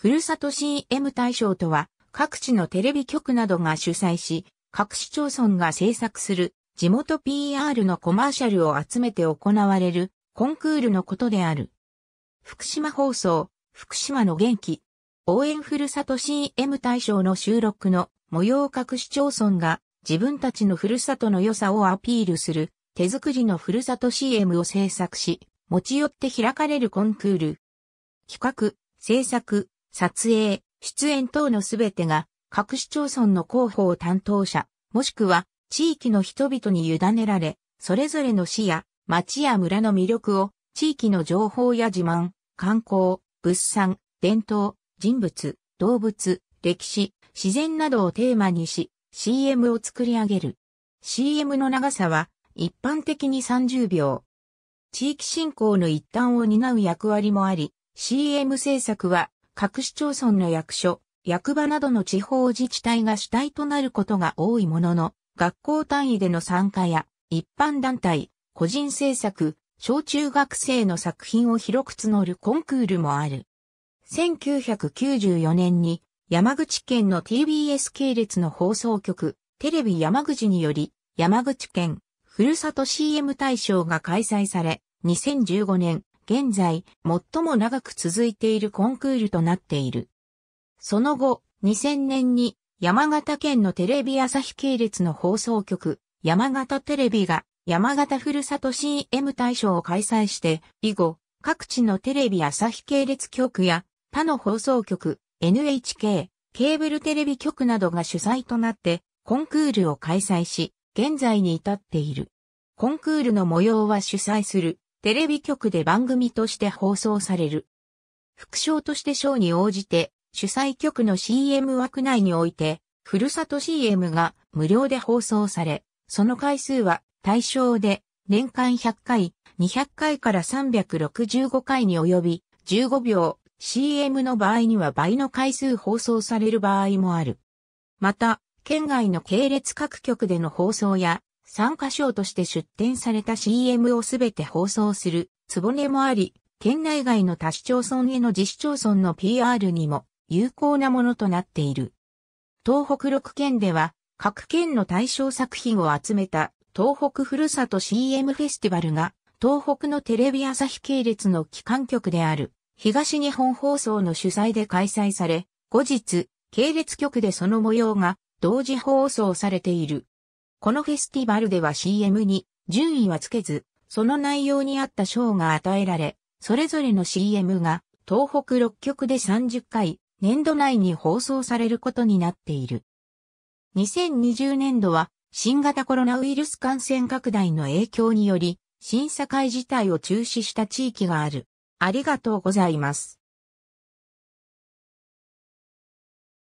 ふるさと CM 大賞とは、各地のテレビ局などが主催し、各市町村が制作する地元 PR のコマーシャルを集めて行われるコンクールのことである。福島放送、福島の元気、応援ふるさと CM 大賞の収録の模様各市町村が自分たちのふるさとの良さをアピールする手作りのふるさと CM を制作し、持ち寄って開かれるコンクール。企画、制作、撮影、出演等のすべてが各市町村の広報担当者、もしくは地域の人々に委ねられ、それぞれの市や町や村の魅力を地域の情報や自慢、観光、物産、伝統、人物、動物、歴史、自然などをテーマにし、CM を作り上げる。CM の長さは一般的に30秒。地域振興の一端を担う役割もあり、CM 制作は各市町村の役所、役場などの地方自治体が主体となることが多いものの、学校単位での参加や、一般団体、個人制作、小中学生の作品を広く募るコンクールもある。1994年に山口県の TBS 系列の放送局、テレビ山口により、山口県、ふるさと CM 大賞が開催され、2015年、現在、最も長く続いているコンクールとなっている。その後、2000年に山形県のテレビ朝日系列の放送局、山形テレビが山形ふるさと CM 大賞を開催して、以後、各地のテレビ朝日系列局や他の放送局、NHK、ケーブルテレビ局などが主催となって、コンクールを開催し、現在に至っている。コンクールの模様は主催するテレビ局で番組として放送される。副賞として賞に応じて、主催局の CM 枠内において、ふるさと CM が無料で放送され、その回数は対象で年間100回、200回から365回に及び、15秒 CM の場合には倍の回数放送される場合もある。また、県外の系列各局での放送や参加賞として出展された CM をすべて放送する、つぼねもあり、県内外の他市町村への自市町村の PR にも有効なものとなっている。東北6県では、各県の対象作品を集めた東北ふるさと CM フェスティバルが、東北のテレビ朝日系列の機関局である、東日本放送の主催で開催され、後日、系列局でその模様が同時放送されている。このフェスティバルでは CM に順位はつけず、その内容に合った賞が与えられ、それぞれの CM が東北6局で30回、年度内に放送されることになっている。2020年度は新型コロナウイルス感染拡大の影響により、審査会自体を中止した地域がある。ありがとうございます。